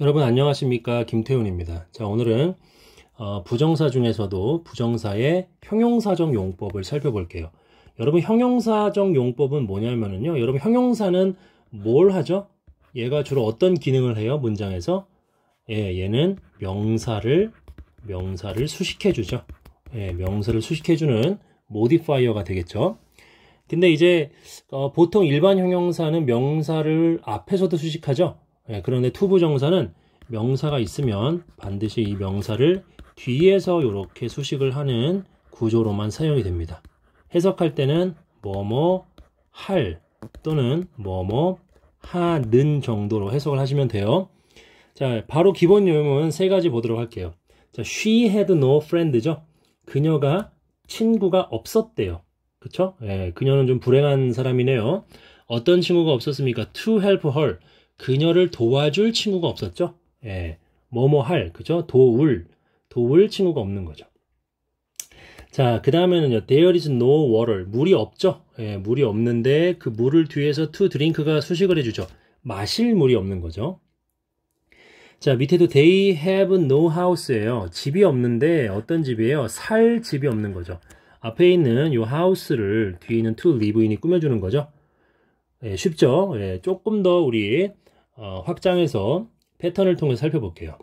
여러분 안녕하십니까 김태훈입니다. 자 오늘은 어, 부정사 중에서도 부정사의 형용사적 용법을 살펴볼게요. 여러분 형용사적 용법은 뭐냐면은요. 여러분 형용사는 뭘 하죠? 얘가 주로 어떤 기능을 해요 문장에서? 예, 얘는 명사를 명사를 수식해주죠. 예, 명사를 수식해주는 모디파이어가 되겠죠. 근데 이제 어, 보통 일반 형용사는 명사를 앞에서도 수식하죠. 예, 그런데 투부 정사는 명사가 있으면 반드시 이 명사를 뒤에서 이렇게 수식을 하는 구조로만 사용이 됩니다. 해석할 때는 뭐뭐 할 또는 뭐뭐 하는 정도로 해석을 하시면 돼요. 자, 바로 기본 요염은 세 가지 보도록 할게요. 자, she had no friend죠. 그녀가 친구가 없었대요. 그쵸? 예, 그녀는 좀 불행한 사람이네요. 어떤 친구가 없었습니까? To help her. 그녀를 도와줄 친구가 없었죠. 예. 뭐뭐 할, 그죠? 도울, 도울 친구가 없는 거죠. 자, 그 다음에는요. There is no water. 물이 없죠. 예, 물이 없는데 그 물을 뒤에서 to drink가 수식을 해주죠. 마실 물이 없는 거죠. 자, 밑에도 they have no house예요. 집이 없는데 어떤 집이에요? 살 집이 없는 거죠. 앞에 있는 이하우스를 뒤에 있는 to live인이 꾸며주는 거죠. 예, 쉽죠? 예, 조금 더 우리 어, 확장해서 패턴을 통해 살펴볼게요.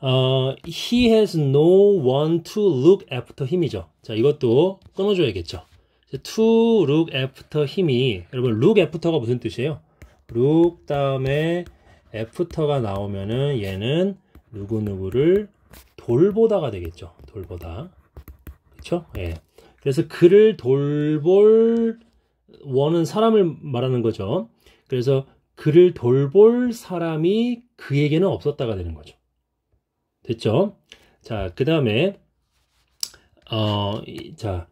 어, he has no one to look after him이죠. 자, 이것도 끊어줘야겠죠. to look after him이 여러분 look after가 무슨 뜻이에요? look 다음에 after가 나오면은 얘는 누구누구를 돌보다가 되겠죠. 돌보다. 그렇 예. 그래서 그를 돌볼 원은 사람을 말하는 거죠. 그래서 그를 돌볼 사람이 그에게는 없었다가 되는 거죠. 됐죠? 자, 그 다음에, 어, 자,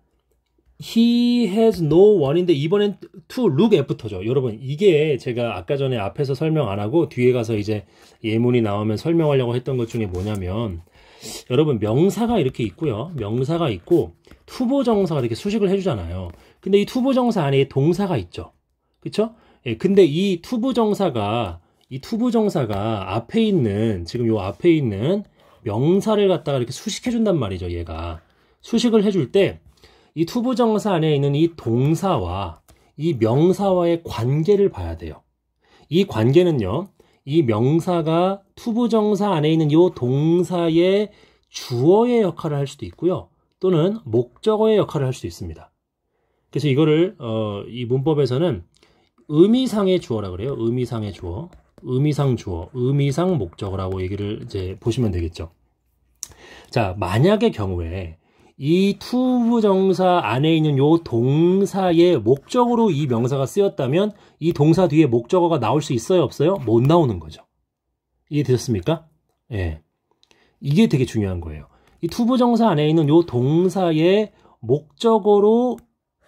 he has no one인데 이번엔 to look after죠. 여러분, 이게 제가 아까 전에 앞에서 설명 안 하고 뒤에 가서 이제 예문이 나오면 설명하려고 했던 것 중에 뭐냐면, 여러분, 명사가 이렇게 있고요. 명사가 있고, 투보정사가 이렇게 수식을 해주잖아요. 근데 이 투보정사 안에 동사가 있죠. 그쵸? 예, 근데 이 투부 정사가 이 투부 정사가 앞에 있는 지금 요 앞에 있는 명사를 갖다가 이렇게 수식해 준단 말이죠, 얘가. 수식을 해줄 때 이 투부 정사 안에 있는 이 동사와 이 명사와의 관계를 봐야 돼요. 이 관계는요. 이 명사가 투부 정사 안에 있는 요 동사의 주어의 역할을 할 수도 있고요. 또는 목적어의 역할을 할 수도 있습니다. 그래서 이거를 어, 이 문법에서는 의미상의 주어라 그래요. 의미상의 주어. 의미상 주어, 의미상 목적어라고 얘기를 이제 보시면 되겠죠. 자, 만약의 경우에 이 투부 정사 안에 있는 요 동사의 목적으로 이 명사가 쓰였다면 이 동사 뒤에 목적어가 나올 수 있어요, 없어요? 못 나오는 거죠. 이해되셨습니까? 예. 이게 되게 중요한 거예요. 이 투부 정사 안에 있는 요 동사의 목적어로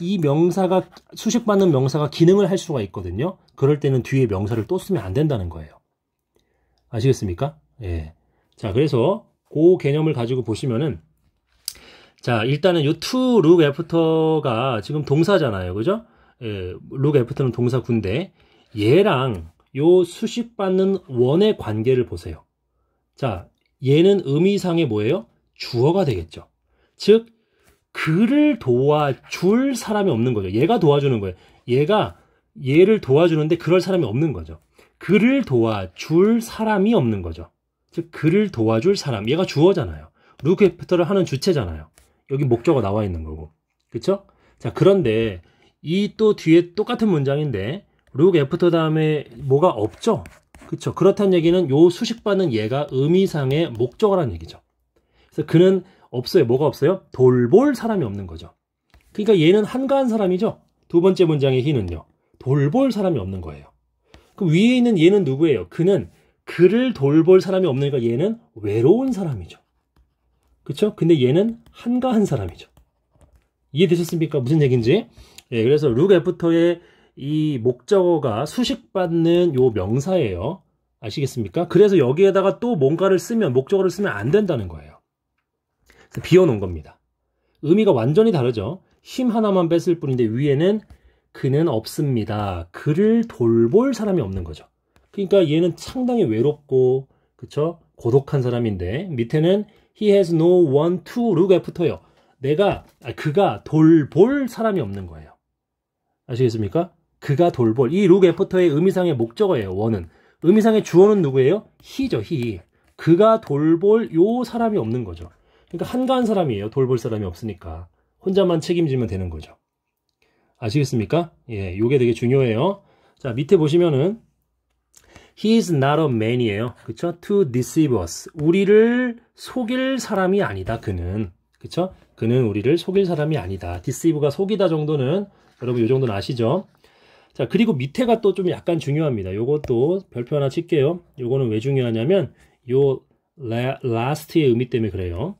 이 명사가 수식받는 명사가 기능을 할 수가 있거든요. 그럴 때는 뒤에 명사를 또 쓰면 안 된다는 거예요. 아시겠습니까? 예. 자, 그래서 그 개념을 가지고 보시면은 자, 일단은 요 to look after가 지금 동사잖아요. 그죠? 예, look after는 동사군데 얘랑 요 수식받는 원의 관계를 보세요. 자, 얘는 의미상의 뭐예요? 주어가 되겠죠. 즉 그를 도와줄 사람이 없는 거죠. 얘가 도와주는 거예요. 얘가 얘를 도와주는데 그럴 사람이 없는 거죠. 그를 도와줄 사람이 없는 거죠. 즉 그를 도와줄 사람. 얘가 주어잖아요. 루크 애프터를 하는 주체잖아요. 여기 목적어 나와 있는 거고. 그렇죠? 자, 그런데 이 또 뒤에 똑같은 문장인데 룩 애프터 다음에 뭐가 없죠? 그렇죠. 그렇다는 얘기는 요 수식받는 얘가 의미상의 목적어라는 얘기죠. 그래서 그는 없어요. 뭐가 없어요? 돌볼 사람이 없는 거죠. 그러니까 얘는 한가한 사람이죠. 두 번째 문장의 희는요. 돌볼 사람이 없는 거예요. 그 위에 있는 얘는 누구예요? 그는 그를 돌볼 사람이 없으니까 얘는 외로운 사람이죠. 그쵸 근데 얘는 한가한 사람이죠. 이해되셨습니까? 무슨 얘기인지? 예, 그래서 룩 애프터의 이 목적어가 수식받는 요 명사예요. 아시겠습니까? 그래서 여기에다가 또 뭔가를 쓰면 목적어를 쓰면 안 된다는 거예요. 비워놓은 겁니다. 의미가 완전히 다르죠. 힘 하나만 뺐을 뿐인데 위에는 그는 없습니다. 그를 돌볼 사람이 없는 거죠. 그러니까 얘는 상당히 외롭고 그쵸 고독한 사람인데 밑에는 he has no one to look after요. 내가 아, 그가 돌볼 사람이 없는 거예요. 아시겠습니까? 그가 돌볼 이 look after의 의미상의 목적어예요. 원은 의미상의 주어는 누구예요? he죠 he. 그가 돌볼 요 사람이 없는 거죠. 그러니까 한가한 사람이에요. 돌볼 사람이 없으니까. 혼자만 책임지면 되는 거죠. 아시겠습니까? 예, 요게 되게 중요해요. 자, 밑에 보시면은 He is not a man이에요. 그쵸? To deceive us. 우리를 속일 사람이 아니다. 그는. 그쵸? 그는 우리를 속일 사람이 아니다. deceive가 속이다 정도는 여러분 요 정도는 아시죠? 자, 그리고 밑에가 또 좀 약간 중요합니다. 요것도 별표 하나 칠게요. 요거는 왜 중요하냐면 요 la, l s t 의 의미 때문에 그래요.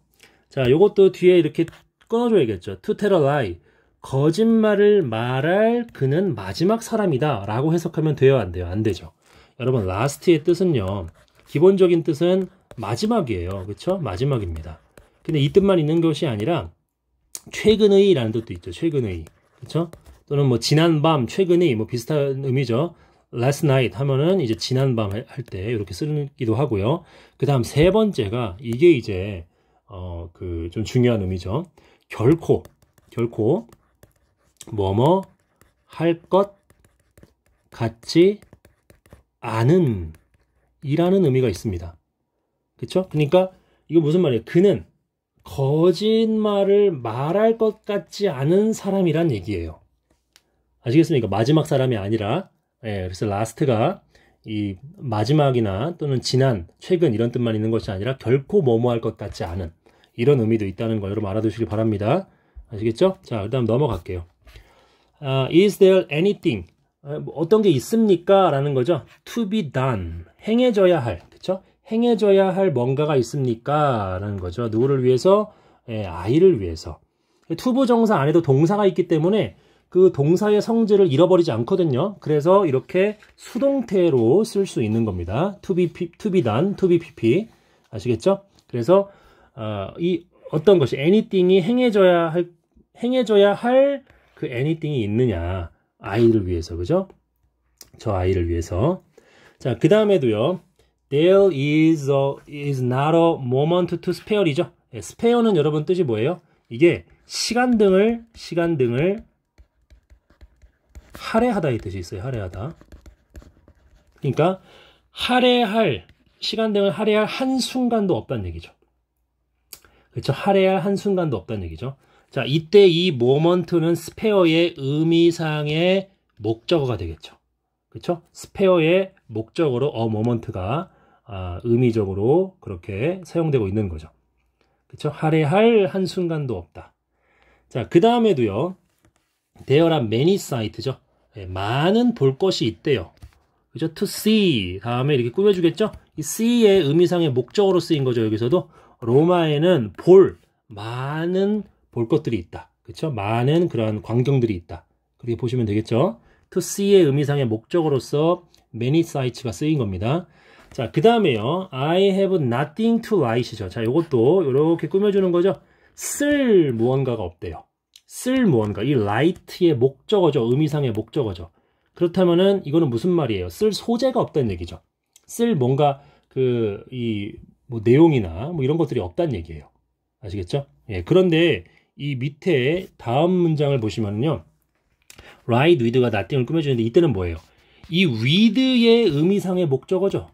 자, 요것도 뒤에 이렇게 끊어줘야겠죠. To tell a lie. 거짓말을 말할 그는 마지막 사람이다 라고 해석하면 돼요 안 돼요 안 되죠 여러분 라스트의 뜻은요 기본적인 뜻은 마지막이에요 그쵸 마지막입니다 근데 이 뜻만 있는 것이 아니라 최근의 라는 뜻도 있죠 최근의 그쵸 또는 뭐 지난밤 최근의 뭐 비슷한 의미죠 last night 하면은 이제 지난밤 할 때 이렇게 쓰기도 하고요 그 다음 세 번째가 이게 이제 어, 그 좀 중요한 의미죠. 결코, 결코, 뭐뭐 할 것 같지 않은 이라는 의미가 있습니다. 그쵸? 그러니까 이거 무슨 말이에요? 그는 거짓말을 말할 것 같지 않은 사람이란 얘기예요. 아시겠습니까? 마지막 사람이 아니라, 예, 그래서 라스트가 이 마지막이나 또는 지난, 최근 이런 뜻만 있는 것이 아니라 결코 뭐뭐할 것 같지 않은 이런 의미도 있다는 거 여러분 알아두시길 바랍니다. 아시겠죠? 자, 그 다음 넘어갈게요. 아, is there anything? 아, 뭐 어떤 게 있습니까? 라는 거죠. to be done. 행해져야 할. 그쵸? 행해져야 할 뭔가가 있습니까? 라는 거죠. 누구를 위해서? 예, 아이를 위해서. 투부 정사 안에도 동사가 있기 때문에 그 동사의 성질을 잃어버리지 않거든요. 그래서 이렇게 수동태로 쓸 수 있는 겁니다. to be, to be done, to be pp. 아시겠죠? 그래서 어, 이 어떤 것이 anything이 행해져야 할 행해져야 할 그 anything이 있느냐 아이를 위해서 그죠? 저 아이를 위해서 자그 다음에도요 there is a, is not a moment to spare이죠 예, spare는 여러분 뜻이 뭐예요? 이게 시간 등을 시간 등을 할애하다 의 뜻이 있어요. 할애하다. 그러니까 할애할 시간대을 할애할 한 순간도 없다는 얘기죠. 그렇죠? 할애할 한 순간도 없다는 얘기죠. 자, 이때 이 모먼트는 스페어의 의미상의 목적어가 되겠죠. 그렇죠? 스페어의 목적으로 어 모먼트가 아, 의미적으로 그렇게 사용되고 있는 거죠. 그렇죠? 할애할 한 순간도 없다. 자, 그 다음에도요. 대열한 매니 사이트죠. 예, 많은 볼 것이 있대요. 그죠? to see 다음에 이렇게 꾸며주겠죠? 이 see의 의미상의 목적으로 쓰인 거죠. 여기서도 로마에는 볼 많은 볼 것들이 있다. 그렇죠? 많은 그런 광경들이 있다. 그렇게 보시면 되겠죠? to see의 의미상의 목적으로서 many sights가 쓰인 겁니다. 자, 그 다음에요. I have nothing to write죠. 자, 이것도 이렇게 꾸며주는 거죠. 쓸 무언가가 없대요. 쓸 무언가 이라이트의 목적어죠 의미상의 목적어죠 그렇다면은 이거는 무슨 말이에요 쓸 소재가 없다는 얘기죠 쓸 뭔가 그 이 뭐 내용이나 뭐 이런 것들이 없다는 얘기예요 아시겠죠 예 그런데 이 밑에 다음 문장을 보시면요 right with가 nothing을 꾸며주는데 이때는 뭐예요 이 with의 의미상의 목적어죠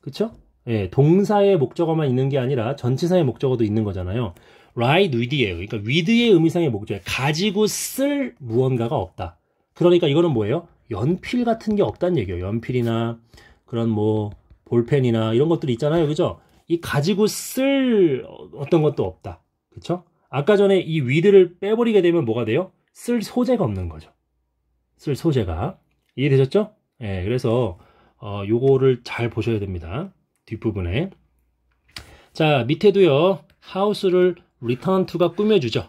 그쵸 예 동사의 목적어만 있는 게 아니라 전치사의 목적어도 있는 거잖아요 right with예요. 그러니까 with의 의미상의 목적이 가지고 쓸 무언가가 없다. 그러니까 이거는 뭐예요? 연필 같은 게 없다는 얘기예요. 연필이나 그런 뭐 볼펜이나 이런 것들이 있잖아요. 그죠? 이 가지고 쓸 어떤 것도 없다. 그쵸? 아까 전에 이 w i t h 를 빼버리게 되면 뭐가 돼요? 쓸 소재가 없는 거죠. 쓸 소재가. 이해되셨죠? 예, 그래서, 어, 요거를 잘 보셔야 됩니다. 뒷부분에. 자, 밑에도요, 하우스를 리턴 투가 꾸며주죠.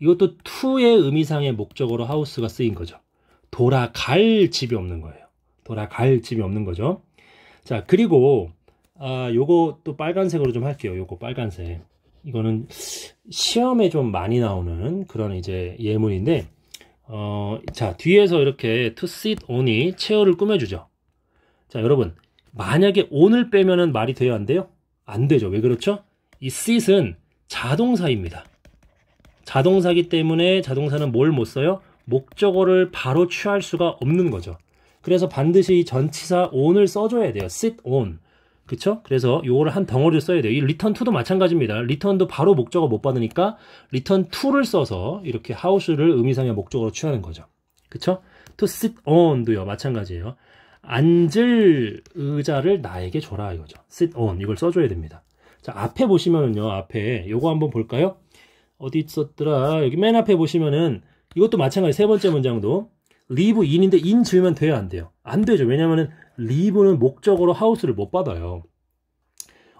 이것도 투의 의미상의 목적으로 하우스가 쓰인 거죠. 돌아갈 집이 없는 거예요. 돌아갈 집이 없는 거죠. 자, 그리고 아, 요거 또 빨간색으로 좀 할게요. 요거 빨간색. 이거는 시험에 좀 많이 나오는 그런 이제 예문인데 어, 자, 뒤에서 이렇게 to sit on이 체어를 꾸며주죠. 자, 여러분. 만약에 on을 빼면은 말이 돼야 안 돼요? 안 되죠. 왜 그렇죠? 이 sit은 자동사입니다. 자동사기 때문에 자동사는 뭘 못 써요? 목적어를 바로 취할 수가 없는 거죠. 그래서 반드시 전치사 on을 써줘야 돼요. sit on. 그쵸? 그래서 요거를 한 덩어리를 써야 돼요. 이 return to도 마찬가지입니다. return도 바로 목적어 못 받으니까 return to를 써서 이렇게 house를 의미상의 목적어로 취하는 거죠. 그쵸? to sit on도요. 마찬가지예요. 앉을 의자를 나에게 줘라 이거죠. sit on. 이걸 써줘야 됩니다. 자, 앞에 보시면은요, 앞에. 요거 한번 볼까요? 어디 있었더라? 여기 맨 앞에 보시면은 이것도 마찬가지 세 번째 문장도 리브 인인데 인 지으면 돼요안 돼요. 안 되죠. 왜냐면은 리브는 목적으로 하우스를 못 받아요.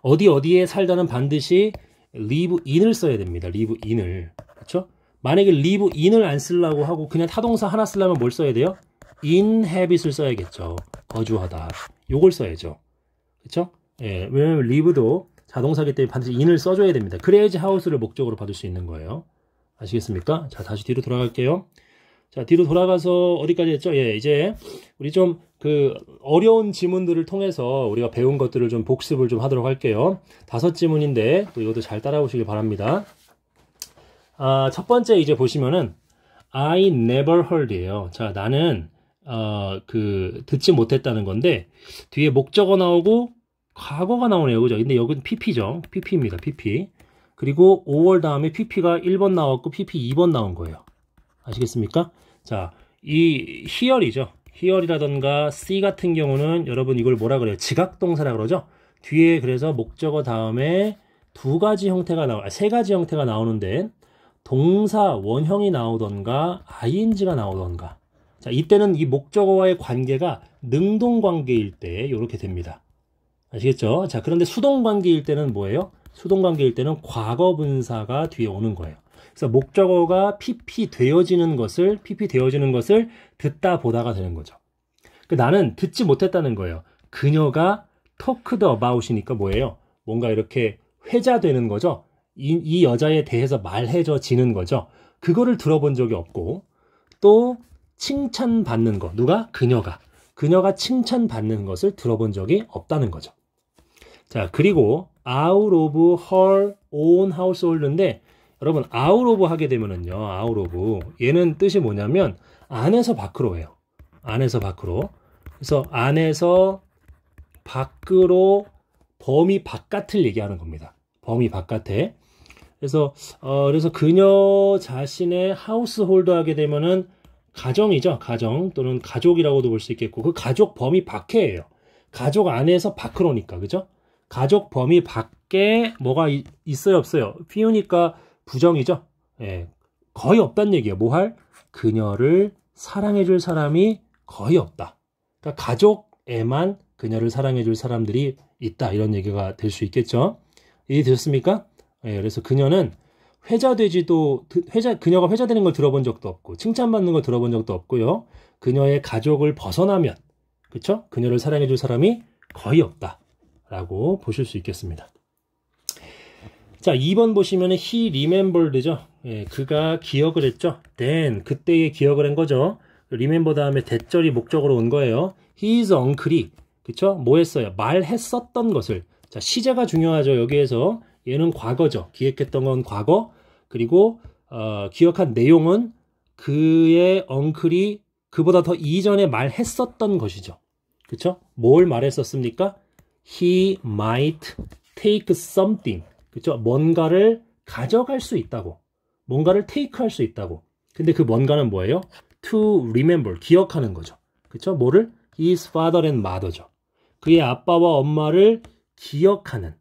어디 어디에 살다는 반드시 리브 인을 써야 됩니다. 리브 인을. 그렇죠? 만약에 리브 인을 안 쓰려고 하고 그냥 타동사 하나 쓰려면 뭘 써야 돼요? 인 헤빗을 써야겠죠. 거주하다. 요걸 써야죠. 그렇죠? 예, 왜냐면 리브도 자동사기 때문에 반드시 인을 써줘야 됩니다. 그래야지 하우스를 목적으로 받을 수 있는 거예요. 아시겠습니까? 자, 다시 뒤로 돌아갈게요. 자, 뒤로 돌아가서 어디까지 했죠? 예, 이제 우리 좀 그 어려운 지문들을 통해서 우리가 배운 것들을 좀 복습을 좀 하도록 할게요. 다섯 지문인데 또 이것도 잘 따라오시길 바랍니다. 아, 첫 번째 이제 보시면은 I never heard이에요. 자, 나는 어, 그 듣지 못했다는 건데 뒤에 목적어 나오고 과거가 나오네요. 그죠? 근데 여긴 PP죠. PP입니다. PP. 그리고 5월 다음에 PP가 1번 나왔고 PP 2번 나온 거예요. 아시겠습니까? 자, 이 희열이죠. 희열이라던가 C 같은 경우는 여러분 이걸 뭐라 그래요? 지각동사라 그러죠? 뒤에 그래서 목적어 다음에 두 가지 형태가 나와, 아, 세 가지 형태가 나오는데 동사 원형이 나오던가 ing가 나오던가 자 이때는 이 목적어와의 관계가 능동 관계일 때 이렇게 됩니다. 아시겠죠? 자, 그런데 수동 관계일 때는 뭐예요? 수동 관계일 때는 과거 분사가 뒤에 오는 거예요. 그래서 목적어가 PP 되어지는 것을 PP 되어지는 것을 듣다 보다가 되는 거죠. 그 나는 듣지 못했다는 거예요. 그녀가 토크드 어바웃이니까 뭐예요? 뭔가 이렇게 회자되는 거죠. 이, 이 여자에 대해서 말해져지는 거죠. 그거를 들어본 적이 없고 또 칭찬받는 거 누가 그녀가 그녀가 칭찬받는 것을 들어본 적이 없다는 거죠. 자, 그리고 out of her own household인데 여러분 out of 하게 되면은요. out of 얘는 뜻이 뭐냐면 안에서 밖으로해요 안에서 밖으로. 그래서 안에서 밖으로 범위 바깥을 얘기하는 겁니다. 범위 바깥에. 그래서 어 그래서 그녀 자신의 하우스홀드 하게 되면은 가정이죠. 가정 또는 가족이라고도 볼 수 있겠고 그 가족 범위 밖에예요. 가족 안에서 밖으로니까 그죠? 가족 범위 밖에 뭐가 있어요 없어요? 피우니까 부정이죠. 예, 거의 없단 얘기예요. 뭐 할? 그녀를 사랑해줄 사람이 거의 없다. 그러니까 가족에만 그녀를 사랑해줄 사람들이 있다. 이런 얘기가 될 수 있겠죠. 이해되셨습니까? 예, 그래서 그녀는 회자되지도 회자 그녀가 회자되는 걸 들어본 적도 없고 칭찬받는 걸 들어본 적도 없고요. 그녀의 가족을 벗어나면 그쵸? 그녀를 사랑해줄 사람이 거의 없다. 라고 보실 수 있겠습니다. 자, 2번 보시면 he remembered죠. 예, 그가 기억을 했죠. then 그때의 기억을 한 거죠. remember 다음에 대절이 목적으로 온 거예요. his uncle이 그쵸? 뭐 했어요? 말했었던 것을. 자, 시제가 중요하죠. 여기에서 얘는 과거죠. 기획했던 건 과거. 그리고 어, 기억한 내용은 그의 언클이 그보다 더 이전에 말했었던 것이죠. 그쵸? 뭘 말했었습니까? he might take something. 그렇죠? 뭔가를 가져갈 수 있다고. 뭔가를 take 할 수 있다고. 근데 그 뭔가는 뭐예요? to remember. 기억하는 거죠. 그렇죠? 뭐를? his father and mother죠. 그의 아빠와 엄마를 기억하는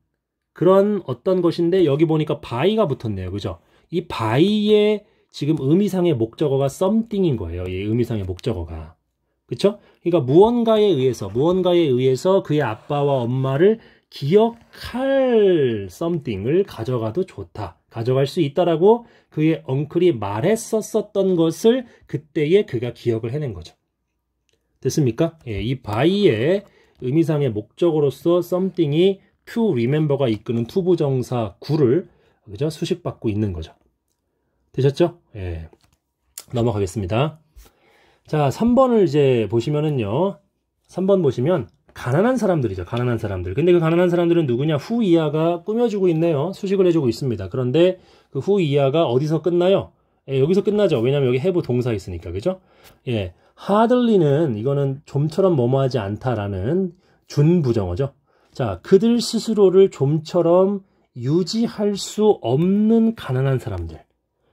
그런 어떤 것인데 여기 보니까 by가 붙었네요. 그죠? 이 by의 지금 의미상의 목적어가 something인 거예요. 이 의미상의 목적어가. 그렇죠? 그러니까 무언가에 의해서 무언가에 의해서 그의 아빠와 엄마를 기억할 썸띵을 가져가도 좋다. 가져갈 수 있다라고 그의 엉클이 말했었었던 것을 그때에 그가 기억을 해낸 거죠. 됐습니까? 예, 이 바이의 의미상의 목적으로서 썸띵이 to remember가 이끄는 투부정사 구를 그죠? 수식받고 있는 거죠. 되셨죠? 예. 넘어가겠습니다. 자, 3번을 이제 보시면은요. 3번 보시면 가난한 사람들이죠. 가난한 사람들. 근데 그 가난한 사람들은 누구냐? 후 이하가 꾸며주고 있네요. 수식을 해주고 있습니다. 그런데 그후 이하가 어디서 끝나요? 예, 여기서 끝나죠. 왜냐면 여기 해부 동사 있으니까. 그죠? 예. 하들리는 이거는 좀처럼 뭐뭐하지 않다라는 준부정어죠. 자, 그들 스스로를 좀처럼 유지할 수 없는 가난한 사람들.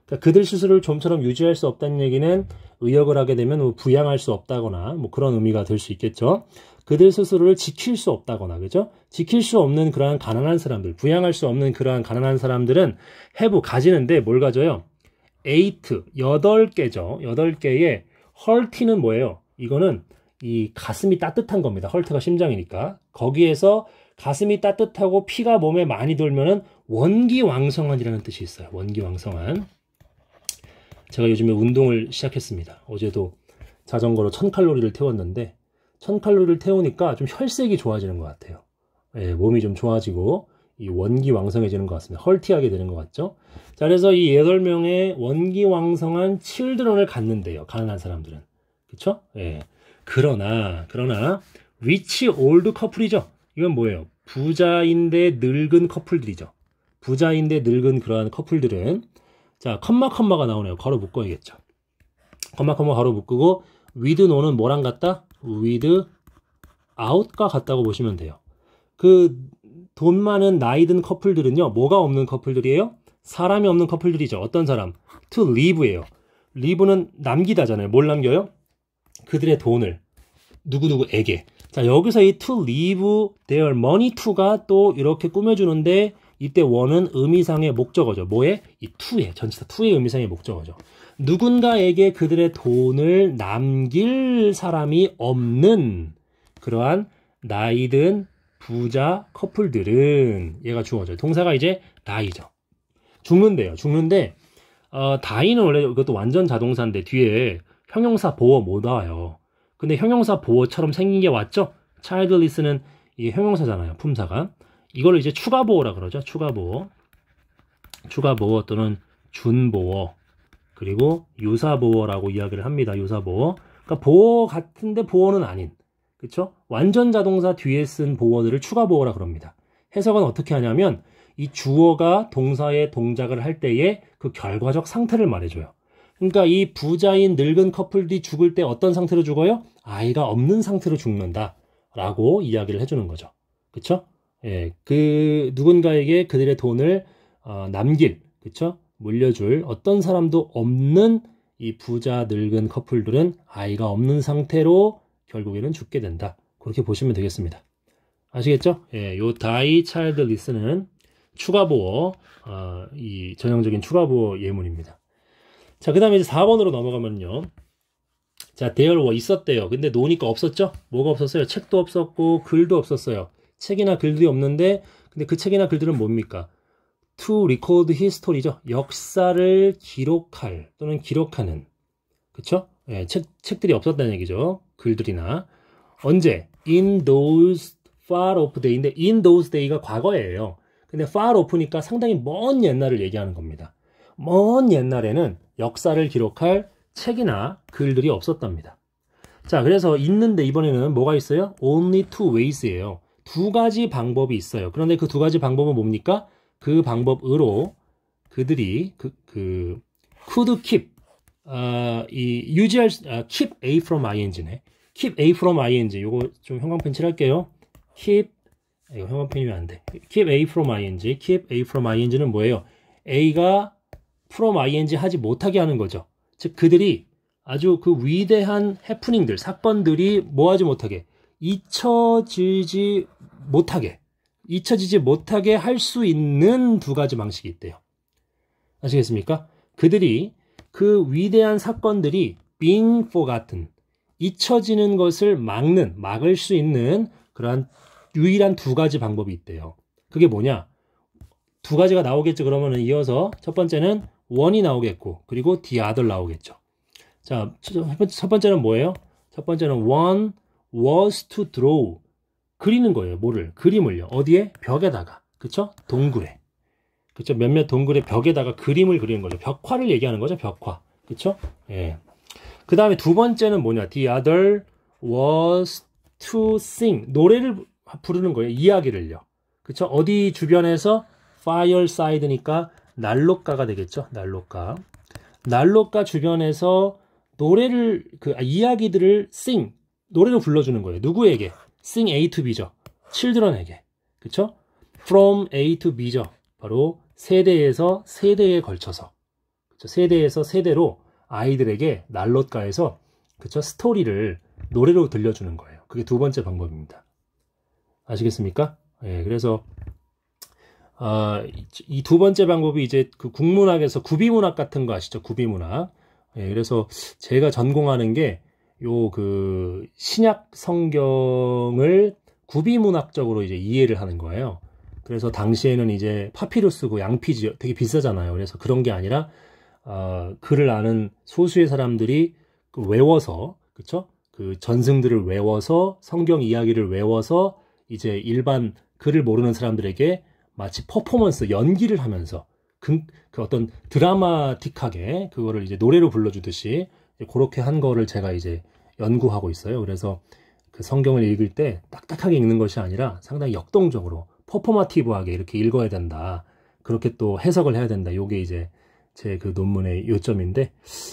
그러니까 그들 스스로를 좀처럼 유지할 수 없다는 얘기는 의역을 하게 되면 뭐 부양할 수 없다거나 뭐 그런 의미가 될 수 있겠죠. 그들 스스로를 지킬 수 없다거나 그죠? 지킬 수 없는 그러한 가난한 사람들, 부양할 수 없는 그러한 가난한 사람들은 해부 가지는데 뭘 가져요? 에이트 여덟 개죠. 여덟 개의 헐티는 뭐예요? 이거는 이 가슴이 따뜻한 겁니다. 헐트가 심장이니까. 거기에서 가슴이 따뜻하고 피가 몸에 많이 돌면은 원기왕성한이라는 뜻이 있어요. 원기왕성한. 제가 요즘에 운동을 시작했습니다. 어제도 자전거로 1000칼로리를 태웠는데 1000칼로리를 태우니까 좀 혈색이 좋아지는 것 같아요. 예, 몸이 좀 좋아지고 이 원기왕성해지는 것 같습니다. 헐티하게 되는 것 같죠? 자, 그래서 이 8명의 원기왕성한 칠드론을갔는데요 가난한 사람들은. 그쵸? 예. 그러나, 그러나, 위치 올드 커플이죠? 이건 뭐예요? 부자인데 늙은 커플들이죠. 부자인데 늙은 그러한 커플들은 자, 컴마 컴마가 나오네요. 가로 묶어야겠죠. 컴마 컴마 가로 묶고 with no는 뭐랑 같다? with out과 같다고 보시면 돼요. 그 돈 많은 나이 든 커플들은요. 뭐가 없는 커플들이에요? 사람이 없는 커플들이죠. 어떤 사람? to live예요. live는 남기다잖아요. 뭘 남겨요? 그들의 돈을 누구누구에게. 자, 여기서 이 to leave their money to가 또 이렇게 꾸며주는데 이때 원은 의미상의 목적어죠. 뭐에? 이 투에, 전치사 투의 의미상의 목적어죠. 누군가에게 그들의 돈을 남길 사람이 없는 그러한 나이든 부자 커플들은 얘가 주어져요. 동사가 이제 나이죠. 죽는데요. 죽는데 어, 다이는 원래 이것도 완전 자동사인데 뒤에 형용사 보어 못 뭐 와요. 근데 형용사 보어처럼 생긴 게 왔죠? 차일드리스 l 는이 형용사잖아요. 품사가. 이걸 이제 추가 보호라 그러죠. 추가 보호. 추가 보호 또는 준 보호. 그리고 유사 보호라고 이야기를 합니다. 유사 보호. 그러니까 보호 같은데 보호는 아닌. 그쵸 완전 자동사 뒤에 쓴 보호들을 추가 보호라 그럽니다. 해석은 어떻게 하냐면 이 주어가 동사의 동작을 할 때의 그 결과적 상태를 말해줘요. 그러니까 이 부자인 늙은 커플이 죽을 때 어떤 상태로 죽어요? 아이가 없는 상태로 죽는다. 라고 이야기를 해주는 거죠. 그쵸? 예, 그 누군가에게 그들의 돈을 어, 남길, 그쵸? 물려줄 어떤 사람도 없는 이 부자 늙은 커플들은 아이가 없는 상태로 결국에는 죽게 된다. 그렇게 보시면 되겠습니다. 아시겠죠? 예, 요 다이 차일드 리스는 추가 보호, 어, 이 전형적인 추가 보호 예문입니다. 자, 그 다음에 이제 4번으로 넘어가면요. 자, 대열워 있었대요. 근데 노니까 없었죠? 뭐가 없었어요? 책도 없었고, 글도 없었어요. 책이나 글들이 없는데 근데 그 책이나 글들은 뭡니까? to record history죠. 역사를 기록할 또는 기록하는 그쵸? 예, 책, 책들이 없었다는 얘기죠. 글들이나 언제? in those far off day인데 in those day가 과거예요. 근데 far off니까 상당히 먼 옛날을 얘기하는 겁니다. 먼 옛날에는 역사를 기록할 책이나 글들이 없었답니다. 자, 그래서 있는데 이번에는 뭐가 있어요? only two ways예요. 두 가지 방법이 있어요. 그런데 그 두 가지 방법은 뭡니까? 그 방법으로 그들이 그, 그 could keep 어, 이 유지할 아, keep a from ing네. keep a from ing. 요거 좀 형광펜 칠할게요. keep 이거 형광펜이면 안 돼. keep a from ing. keep a from ing는 뭐예요? a가 from ing 하지 못하게 하는 거죠. 즉 그들이 아주 그 위대한 해프닝들, 사건들이 뭐하지 못하게 잊혀지지 못하게 잊혀지지 못하게 할 수 있는 두 가지 방식이 있대요. 아시겠습니까? 그들이 그 위대한 사건들이 being forgotten 잊혀지는 것을 막는 막을 수 있는 그러한 유일한 두 가지 방법이 있대요. 그게 뭐냐? 두 가지가 나오겠죠. 그러면 이어서 첫 번째는 원이 나오겠고 그리고 the other 나오겠죠. 자, 첫 번째는 뭐예요? 첫 번째는 one was to draw 그리는 거예요. 뭐를? 그림을요. 어디에? 벽에다가. 그쵸? 동굴에. 그쵸? 몇몇 동굴에 벽에다가 그림을 그리는 거죠. 벽화를 얘기하는 거죠. 벽화. 그쵸? 예. 그 다음에 두 번째는 뭐냐. The other was to sing. 노래를 부르는 거예요. 이야기를요. 그쵸? 어디 주변에서 fireside니까 난로가가 되겠죠. 난로가. 난로가 주변에서 노래를, 그, 아, 이야기들을 sing. 노래를 불러주는 거예요. 누구에게? sing A to B죠. 칠드런에게. 그쵸? from A to B죠. 바로 세대에서 세대에 걸쳐서. 그쵸? 세대에서 세대로 아이들에게 날롯가에서 그쵸? 스토리를 노래로 들려주는 거예요. 그게 두 번째 방법입니다. 아시겠습니까? 예, 그래서 어, 아, 이두 번째 방법이 이제 그 국문학에서 구비문학 같은 거 아시죠? 구비문학. 예, 그래서 제가 전공하는 게 요그 신약 성경을 구비문학적으로 이제 이해를 하는 거예요. 그래서 당시에는 이제 파피루스고 그 양피지 되게 비싸잖아요. 그래서 그런 게 아니라 어, 글을 아는 소수의 사람들이 그 외워서 그쵸? 그 전승들을 외워서 성경 이야기를 외워서 이제 일반 글을 모르는 사람들에게 마치 퍼포먼스 연기를 하면서 그, 그 어떤 드라마틱하게 그거를 이제 노래로 불러주듯이 그렇게 한 거를 제가 이제 연구하고 있어요. 그래서 그 성경을 읽을 때 딱딱하게 읽는 것이 아니라 상당히 역동적으로 퍼포마티브하게 이렇게 읽어야 된다. 그렇게 또 해석을 해야 된다. 요게 이제 제 그 논문의 요점인데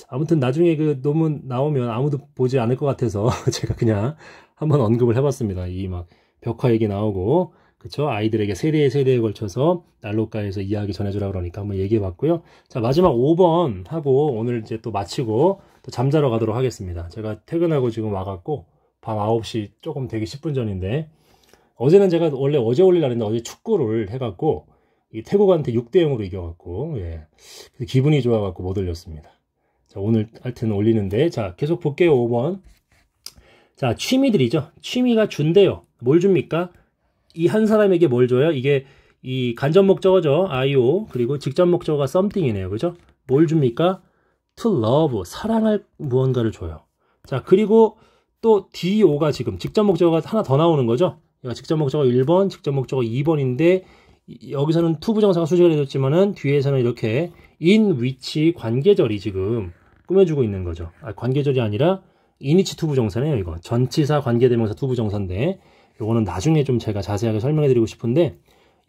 아무튼 나중에 그 논문 나오면 아무도 보지 않을 것 같아서 제가 그냥 한번 언급을 해봤습니다. 이 막 벽화 얘기 나오고 그쵸 아이들에게 세대에 세대에 걸쳐서 난로가에서 이야기 전해주라 그러니까 한번 얘기해봤고요. 자 마지막 5번 하고 오늘 이제 또 마치고 또 잠자러 가도록 하겠습니다. 제가 퇴근하고 지금 와갖고 밤 9시 조금 되기 10분 전인데 어제는 제가 원래 어제 올릴 날인데 어제 축구를 해갖고 이 태국한테 6대 0으로 이겨갖고 예. 기분이 좋아갖고 못 올렸습니다. 자, 오늘 하여튼 올리는데 자 계속 볼게요 5번 자 취미들이죠. 취미가 준대요. 뭘 줍니까? 이 한 사람에게 뭘 줘요? 이게 이 간접 목적어죠. IO 그리고 직접 목적어가 something이네요. 그죠? 뭘 줍니까? to love, 사랑할 무언가를 줘요. 자, 그리고 또 DO가 지금 직접 목적어가 하나 더 나오는 거죠. 직접 목적어 1번, 직접 목적어 2번인데 여기서는 to 부정사가 수식을 해줬지만은 뒤에서는 이렇게 in which 관계절이 지금 꾸며주고 있는 거죠. 아, 관계절이 아니라 이니치 투부정사네요 이거 전치사 관계대명사 투부정사인데 요거는 나중에 좀 제가 자세하게 설명해 드리고 싶은데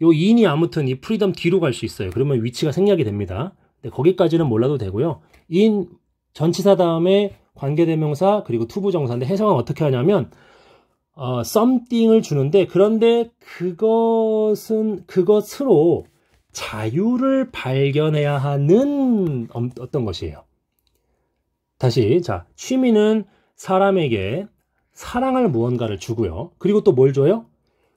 요 인이 아무튼 이 프리덤 뒤로 갈 수 있어요 그러면 위치가 생략이 됩니다 근 네, 거기까지는 몰라도 되고요. 인 전치사 다음에 관계대명사 그리고 투부정사인데 해석은 어떻게 하냐면 어, something을 주는데 그런데 그것은 그것으로 자유를 발견해야 하는 어떤 것이에요. 다시 자 취미는 사람에게 사랑할 무언가를 주고요. 그리고 또 뭘 줘요?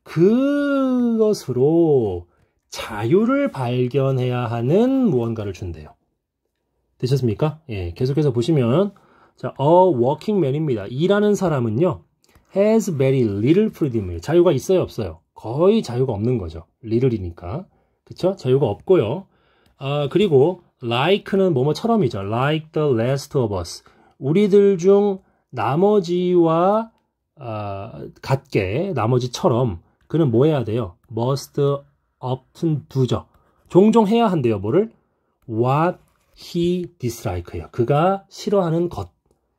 그것으로 자유를 발견해야 하는 무언가를 준대요. 되셨습니까? 예, 계속해서 보시면 자, a working man입니다. 일하는 사람은요. has very little f r e e d o m 자유가 있어요, 없어요? 거의 자유가 없는 거죠. little이니까. 그쵸? 자유가 없고요. 아, 그리고 like는 뭐뭐처럼이죠. like the last of us. 우리들 중 나머지와 아, 같게 나머지처럼 그는 뭐 해야 돼요? must often do죠. 종종 해야 한대요. 뭐를? What he dislike예요. 그가 싫어하는 것.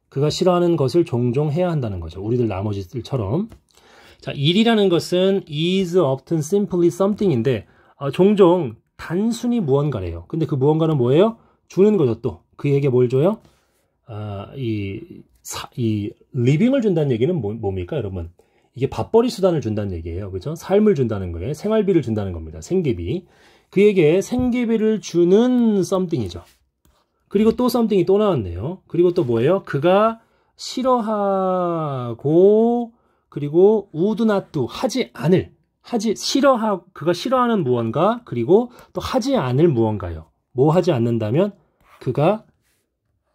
그가 싫어하는 것을 종종 해야 한다는 거죠. 우리들 나머지들처럼. 자, 일이라는 것은 is often simply something인데 어, 종종 단순히 무언가래요. 근데 그 무언가는 뭐예요? 주는 거죠. 또 그에게 뭘 줘요? 아, 이, 사, 이 리빙을 준다는 얘기는 뭐, 뭡니까 여러분? 이게 밥벌이 수단을 준다는 얘기예요. 그죠? 삶을 준다는 거예요. 생활비를 준다는 겁니다. 생계비. 그에게 생계비를 주는 썸띵이죠 그리고 또 썸띵이 또 나왔네요. 그리고 또 뭐예요? 그가 싫어하고 그리고 우두나뚜 하지 않을 하지 싫어하 그가 싫어하는 무언가 그리고 또 하지 않을 무언가요. 뭐 하지 않는다면 그가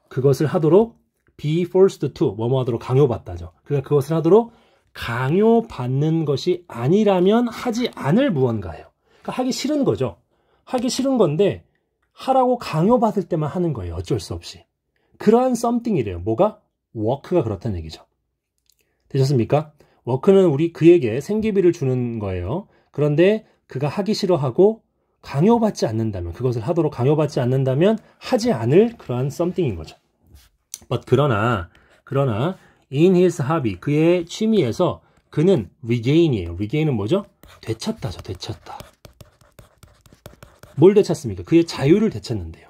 그것을 하도록 be forced to 뭐뭐 하도록 강요받다죠. 그가 그것을 하도록 강요받는 것이 아니라면 하지 않을 무언가예요. 그러니까 하기 싫은 거죠. 하기 싫은 건데 하라고 강요받을 때만 하는 거예요. 어쩔 수 없이. 그러한 썸띵이래요 뭐가? 워크가 그렇다는 얘기죠. 되셨습니까? 워크는 우리 그에게 생계비를 주는 거예요. 그런데 그가 하기 싫어하고 강요받지 않는다면 그것을 하도록 강요받지 않는다면 하지 않을 그러한 썸띵인 거죠. b 그러나 그러나 in his hobby, 그의 취미에서 그는 regain이에요. regain은 뭐죠? 되찾다죠. 되찾다. 뭘 되찾습니까? 그의 자유를 되찾는데요.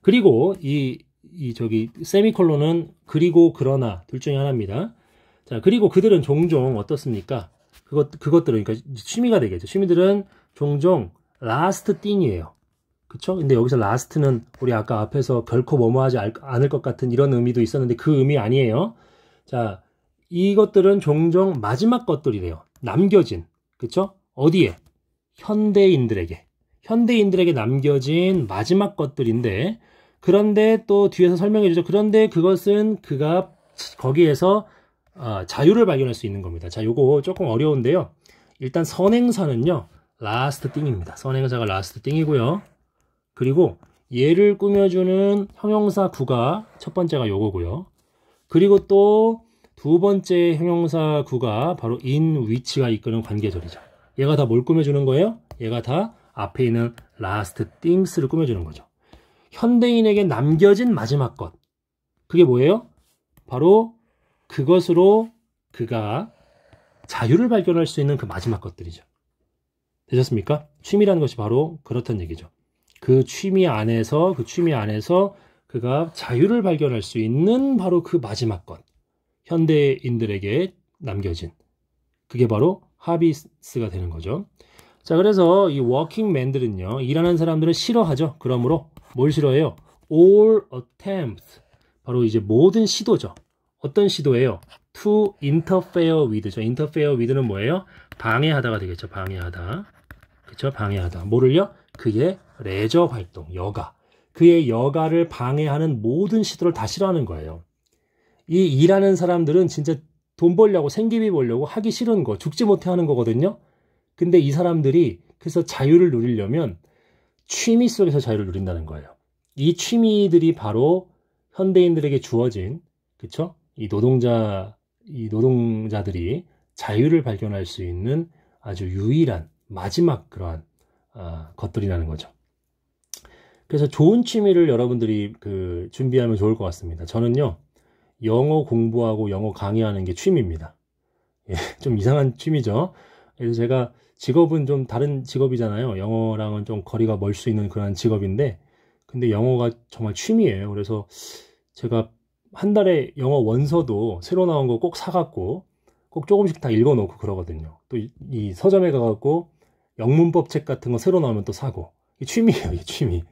그리고 이, 이 저기 세미콜론은 그리고 그러나 둘 중에 하나입니다. 자, 그리고 그들은 종종 어떻습니까? 그것 그것들은 그러니까 취미가 되겠죠. 취미들은 종종 last thing이에요. 그렇죠 근데 여기서 last는 우리 아까 앞에서 결코 뭐뭐하지 않을 것 같은 이런 의미도 있었는데 그 의미 아니에요. 자, 이것들은 종종 마지막 것들이래요. 남겨진. 그쵸? 어디에? 현대인들에게. 현대인들에게 남겨진 마지막 것들인데, 그런데 또 뒤에서 설명해 주죠. 그런데 그것은 그가 거기에서 어, 자유를 발견할 수 있는 겁니다. 자, 요거 조금 어려운데요. 일단 선행사는요, 라스트 띵입니다. 선행사가 라스트 띵이고요. 그리고 얘를 꾸며주는 형용사 구가 첫 번째가 요거고요. 그리고 또 두 번째 형용사 구가 바로 인 위치가 이끄는 관계절이죠. 얘가 다 뭘 꾸며주는 거예요? 얘가 다 앞에 있는 last things를 꾸며주는 거죠. 현대인에게 남겨진 마지막 것. 그게 뭐예요? 바로 그것으로 그가 자유를 발견할 수 있는 그 마지막 것들이죠. 되셨습니까? 취미라는 것이 바로 그렇다는 얘기죠. 그 취미 안에서, 그 취미 안에서 그가 자유를 발견할 수 있는 바로 그 마지막 건 현대인들에게 남겨진 그게 바로 하비스가 되는 거죠. 자 그래서 이 워킹맨들은요 일하는 사람들을 싫어하죠. 그러므로 뭘 싫어해요? All attempts 바로 이제 모든 시도죠. 어떤 시도예요? To interfere with죠. interfere with는 뭐예요? 방해하다가 되겠죠. 방해하다. 그렇죠? 방해하다. 뭐를요? 그게 레저 활동, 여가. 그의 여가를 방해하는 모든 시도를 다 싫어하는 거예요. 이 일하는 사람들은 진짜 돈 벌려고 생기비 벌려고 하기 싫은 거 죽지 못해 하는 거거든요. 근데 이 사람들이 그래서 자유를 누리려면 취미 속에서 자유를 누린다는 거예요. 이 취미들이 바로 현대인들에게 주어진 그쵸? 이 노동자 이 노동자들이 자유를 발견할 수 있는 아주 유일한 마지막 그러한 어, 것들이라는 거죠. 그래서 좋은 취미를 여러분들이 그 준비하면 좋을 것 같습니다. 저는요, 영어 공부하고 영어 강의하는 게 취미입니다. 예, 좀 이상한 취미죠. 그래서 제가 직업은 좀 다른 직업이잖아요. 영어랑은 좀 거리가 멀 수 있는 그런 직업인데, 근데 영어가 정말 취미예요. 그래서 제가 한 달에 영어 원서도 새로 나온 거 꼭 사갖고, 꼭 조금씩 다 읽어놓고 그러거든요. 또 이 서점에 가갖고 영문법 책 같은 거 새로 나오면 또 사고. 이 취미예요, 이 취미.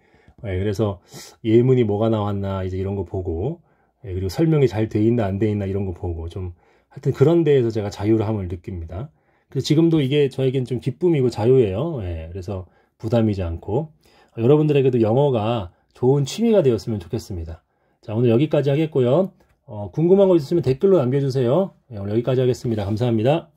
예, 그래서 예문이 뭐가 나왔나 이제 이런 거 보고 예, 그리고 설명이 잘 돼 있나 안 돼 있나 이런 거 보고 좀 하여튼 그런 데에서 제가 자유함을 느낍니다. 그래서 지금도 이게 저에겐 좀 기쁨이고 자유예요. 예, 그래서 부담이지 않고 여러분들에게도 영어가 좋은 취미가 되었으면 좋겠습니다. 자 오늘 여기까지 하겠고요. 어, 궁금한 거 있으시면 댓글로 남겨주세요. 예, 오늘 여기까지 하겠습니다. 감사합니다.